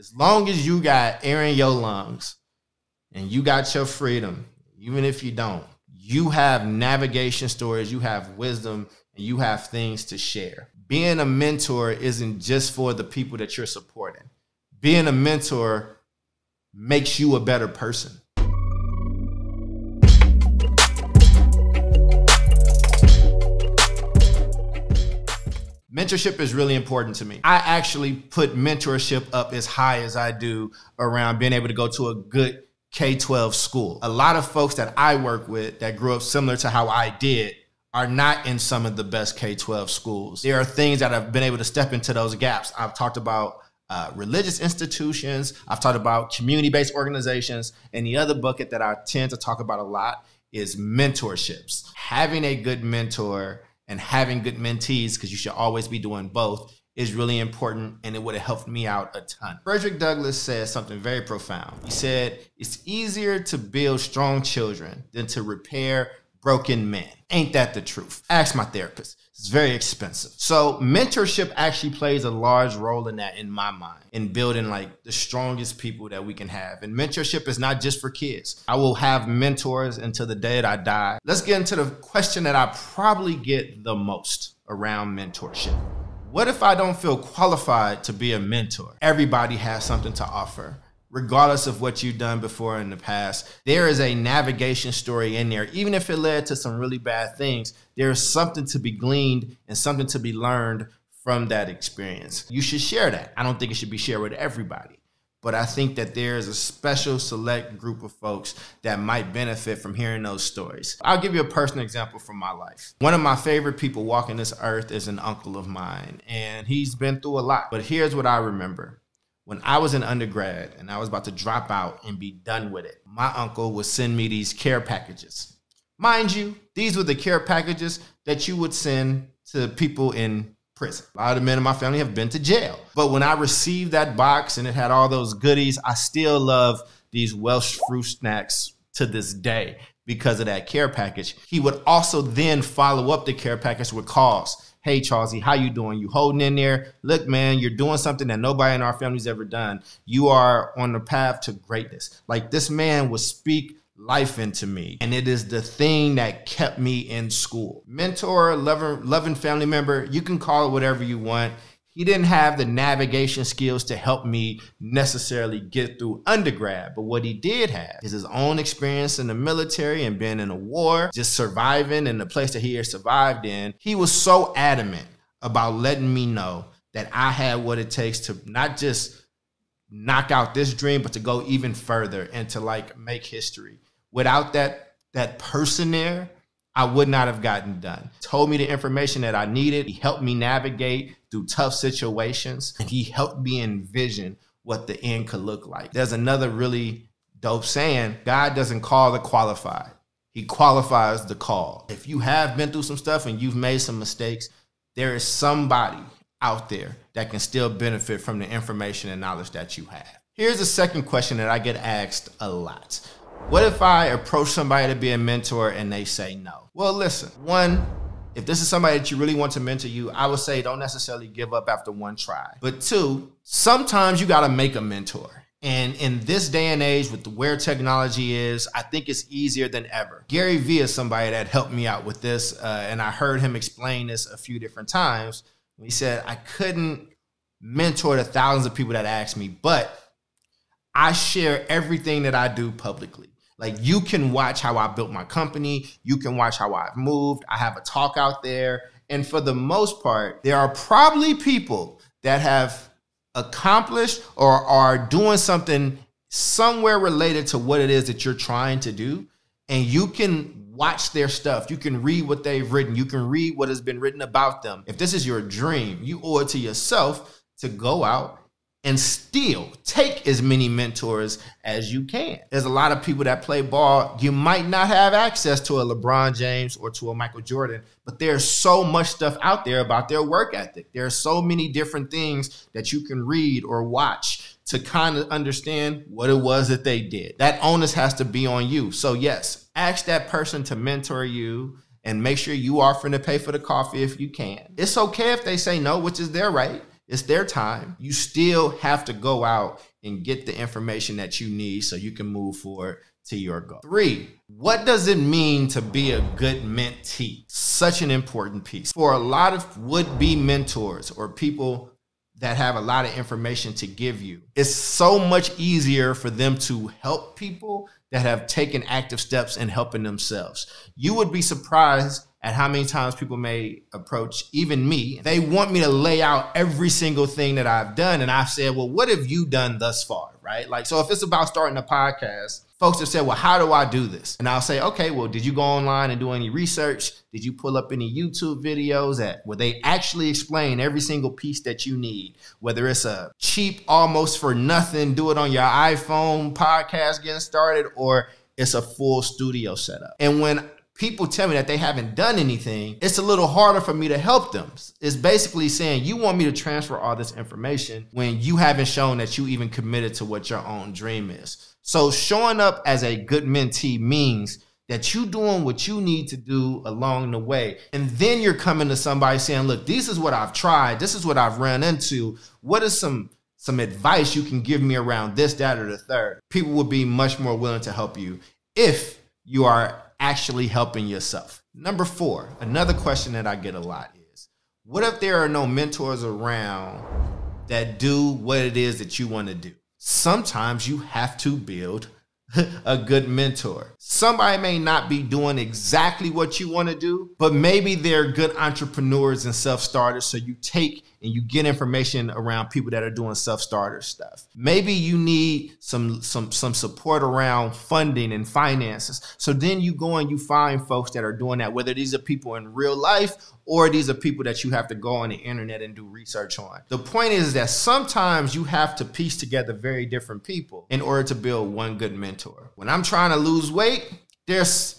as long as you got air in your lungs and you got your freedom, even if you don't, you have navigation stories, you have wisdom, and you have things to share. Being a mentor isn't just for the people that you're supporting. Being a mentor makes you a better person. mentorship is really important to me. I actually put mentorship up as high as I do around being able to go to a good K 12 school. A lot of folks that I work with that grew up similar to how I did are not in some of the best K 12 schools. There are things that i have been able to step into those gaps. I've talked about uh, religious institutions, I've talked about community based organizations, and the other bucket that I tend to talk about a lot is mentorships. Having a good mentor and having good mentees, because you should always be doing both, is really important and it would have helped me out a ton. Frederick Douglass said something very profound. He said, It's easier to build strong children than to repair broken man. Ain't that the truth? Ask my therapist. It's very expensive. So mentorship actually plays a large role in that, in my mind, in building like the strongest people that we can have. And mentorship is not just for kids. I will have mentors until the day that I die. Let's get into the question that I probably get the most around mentorship. What if I don't feel qualified to be a mentor? Everybody has something to offer regardless of what you've done before in the past. There is a navigation story in there. Even if it led to some really bad things, there is something to be gleaned and something to be learned from that experience. You should share that. I don't think it should be shared with everybody. But I think that there is a special select group of folks that might benefit from hearing those stories. I'll give you a personal example from my life. One of my favorite people walking this earth is an uncle of mine, and he's been through a lot. But here's what I remember when I was an undergrad and I was about to drop out and be done with it, my uncle would send me these care packages. Mind you, these were the care packages that you would send to people in prison. A lot of men in my family have been to jail. But when I received that box and it had all those goodies, I still love these Welsh fruit snacks to this day because of that care package. He would also then follow up the care package with calls hey Charlesy, how you doing? You holding in there? Look, man, you're doing something that nobody in our family's ever done. You are on the path to greatness. Like this man would speak life into me. And it is the thing that kept me in school. Mentor, lover, loving family member, you can call it whatever you want he didn't have the navigation skills to help me necessarily get through undergrad. But what he did have is his own experience in the military and being in a war, just surviving in the place that he had survived in. He was so adamant about letting me know that I had what it takes to not just knock out this dream, but to go even further and to like make history. Without that that person there, I would not have gotten done. Told me the information that I needed. He helped me navigate through tough situations and he helped me envision what the end could look like. There's another really dope saying God doesn't call the qualified, He qualifies the call. If you have been through some stuff and you've made some mistakes, there is somebody out there that can still benefit from the information and knowledge that you have. Here's a second question that I get asked a lot what if I approach somebody to be a mentor and they say no? Well, listen, one, if this is somebody that you really want to mentor you, I would say don't necessarily give up after one try. But two, sometimes you got to make a mentor. And in this day and age, with where technology is, I think it's easier than ever. Gary Vee is somebody that helped me out with this, uh, and I heard him explain this a few different times. He said, I couldn't mentor the thousands of people that asked me, but I share everything that I do publicly. Like you can watch how I built my company, you can watch how I've moved. I have a talk out there. And for the most part, there are probably people that have accomplished or are doing something somewhere related to what it is that you're trying to do. And you can watch their stuff. You can read what they've written. You can read what has been written about them. If this is your dream, you owe it to yourself to go out and still take as many mentors as you can. There's a lot of people that play ball. You might not have access to a LeBron James or to a Michael Jordan, but there's so much stuff out there about their work ethic. There are so many different things that you can read or watch to kind of understand what it was that they did. That onus has to be on you. So, yes, ask that person to mentor you and make sure you offering to pay for the coffee if you can. It's okay if they say no, which is their right. It's their time. You still have to go out and get the information that you need so you can move forward to your goal. Three, what does it mean to be a good mentee? Such an important piece. For a lot of would be mentors or people that have a lot of information to give you, it's so much easier for them to help people that have taken active steps in helping themselves. You would be surprised at how many times people may approach even me. They want me to lay out every single thing that I've done. And I've said, well, what have you done thus far? Right? Like, so if it's about starting a podcast, folks have said, well, how do I do this? And I'll say, okay, well, did you go online and do any research? Did you pull up any YouTube videos that where they actually explain every single piece that you need? Whether it's a cheap, almost for nothing, do it on your iPhone podcast getting started, or it's a full studio setup. And when people tell me that they haven't done anything, it's a little harder for me to help them. It's basically saying you want me to transfer all this information when you haven't shown that you even committed to what your own dream is. So showing up as a good mentee means that you doing what you need to do along the way. And then you're coming to somebody saying, look, this is what I've tried. This is what I've ran into. What is some some advice you can give me around this, that, or the third? People will be much more willing to help you if you are actually helping yourself. Number four, another question that I get a lot is what if there are no mentors around that do what it is that you want to do? Sometimes you have to build a good mentor. Somebody may not be doing exactly what you want to do, but maybe they're good entrepreneurs and self starters. So you take and you get information around people that are doing self-starter stuff. Maybe you need some some some support around funding and finances. So then you go and you find folks that are doing that, whether these are people in real life or these are people that you have to go on the internet and do research on. The point is that sometimes you have to piece together very different people in order to build one good mentor. When I'm trying to lose weight, there's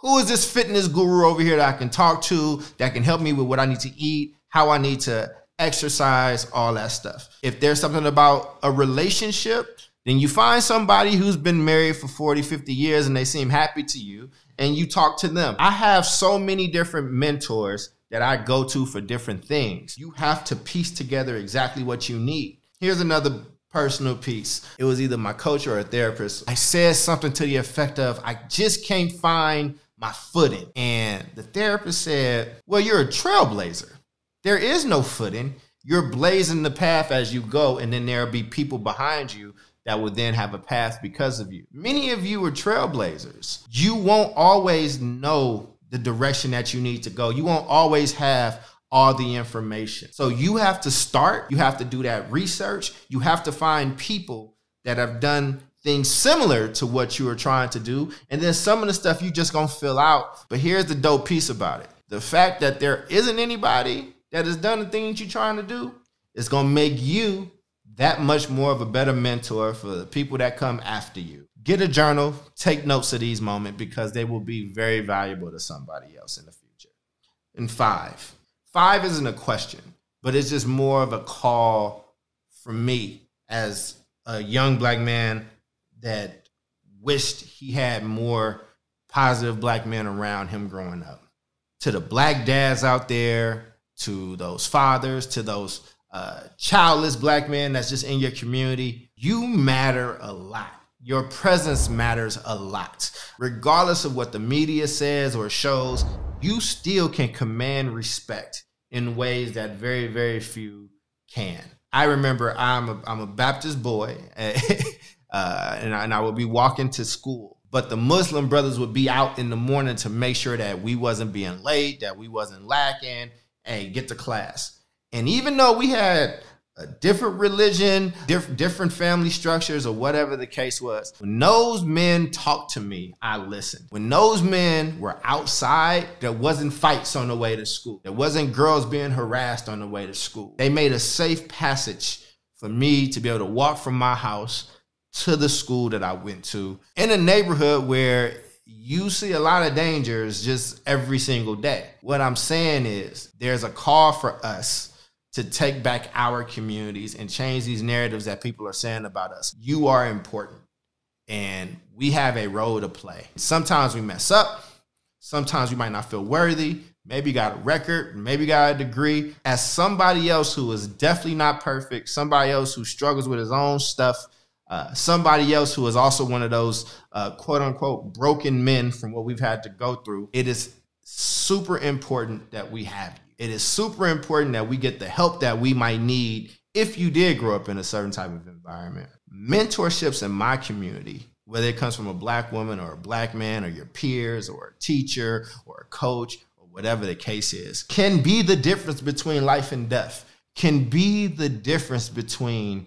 who is this fitness guru over here that I can talk to that can help me with what I need to eat, how I need to exercise, all that stuff. If there's something about a relationship, then you find somebody who's been married for 40, 50 years and they seem happy to you and you talk to them. I have so many different mentors that I go to for different things. You have to piece together exactly what you need. Here's another personal piece. It was either my coach or a therapist. I said something to the effect of, I just can't find my footing. And the therapist said, Well, you're a trailblazer. There is no footing. You're blazing the path as you go, and then there'll be people behind you that will then have a path because of you. Many of you are trailblazers. You won't always know the direction that you need to go. You won't always have all the information. So you have to start, you have to do that research, you have to find people that have done things similar to what you are trying to do. And then some of the stuff you just gonna fill out. But here's the dope piece about it. The fact that there isn't anybody that has done the things you're trying to do, it's gonna make you that much more of a better mentor for the people that come after you. Get a journal, take notes of these moments because they will be very valuable to somebody else in the future. And five, five isn't a question, but it's just more of a call from me as a young black man that wished he had more positive black men around him growing up. To the black dads out there to those fathers, to those uh, childless black men that's just in your community. You matter a lot. Your presence matters a lot. Regardless of what the media says or shows, you still can command respect in ways that very, very few can. I remember I'm a, I'm a Baptist boy, uh, and, I, and I would be walking to school but the Muslim brothers would be out in the morning to make sure that we wasn't being late, that we wasn't lacking, and get to class. And even though we had a different religion, diff- different family structures, or whatever the case was. When those men talked to me, I listened. When those men were outside, there wasn't fights on the way to school, there wasn't girls being harassed on the way to school. They made a safe passage for me to be able to walk from my house to the school that I went to in a neighborhood where you see a lot of dangers just every single day. What I'm saying is there's a call for us to take back our communities and change these narratives that people are saying about us. You are important and we have a role to play. Sometimes we mess up. Sometimes we might not feel worthy. Maybe you got a record, maybe you got a degree. As somebody else who is definitely not perfect, somebody else who struggles with his own stuff, uh, somebody else who is also one of those uh, quote unquote broken men from what we've had to go through, it is super important that we have you. It is super important that we get the help that we might need if you did grow up in a certain type of environment. Mentorships in my community whether it comes from a black woman or a black man or your peers or a teacher or a coach or whatever the case is, can be the difference between life and death, can be the difference between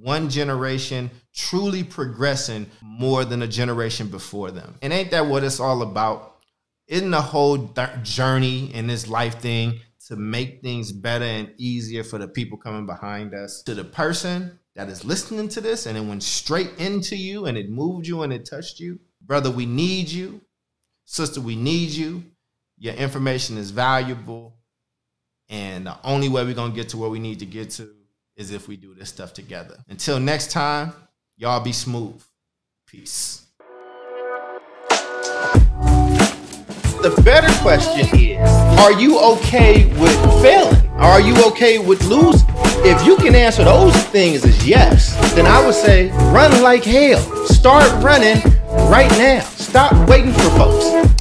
one generation truly progressing more than a generation before them. And ain't that what it's all about? Isn't the whole th- journey in this life thing to make things better and easier for the people coming behind us? To the person that is listening to this and it went straight into you and it moved you and it touched you, brother, we need you. Sister, we need you. Your information is valuable. And the only way we're going to get to where we need to get to is if we do this stuff together. Until next time, y'all be smooth. Peace. The better question is Are you okay with failing? Are you okay with losing? If you can answer those things as yes, then I would say run like hell. Start running right now. Stop waiting for folks.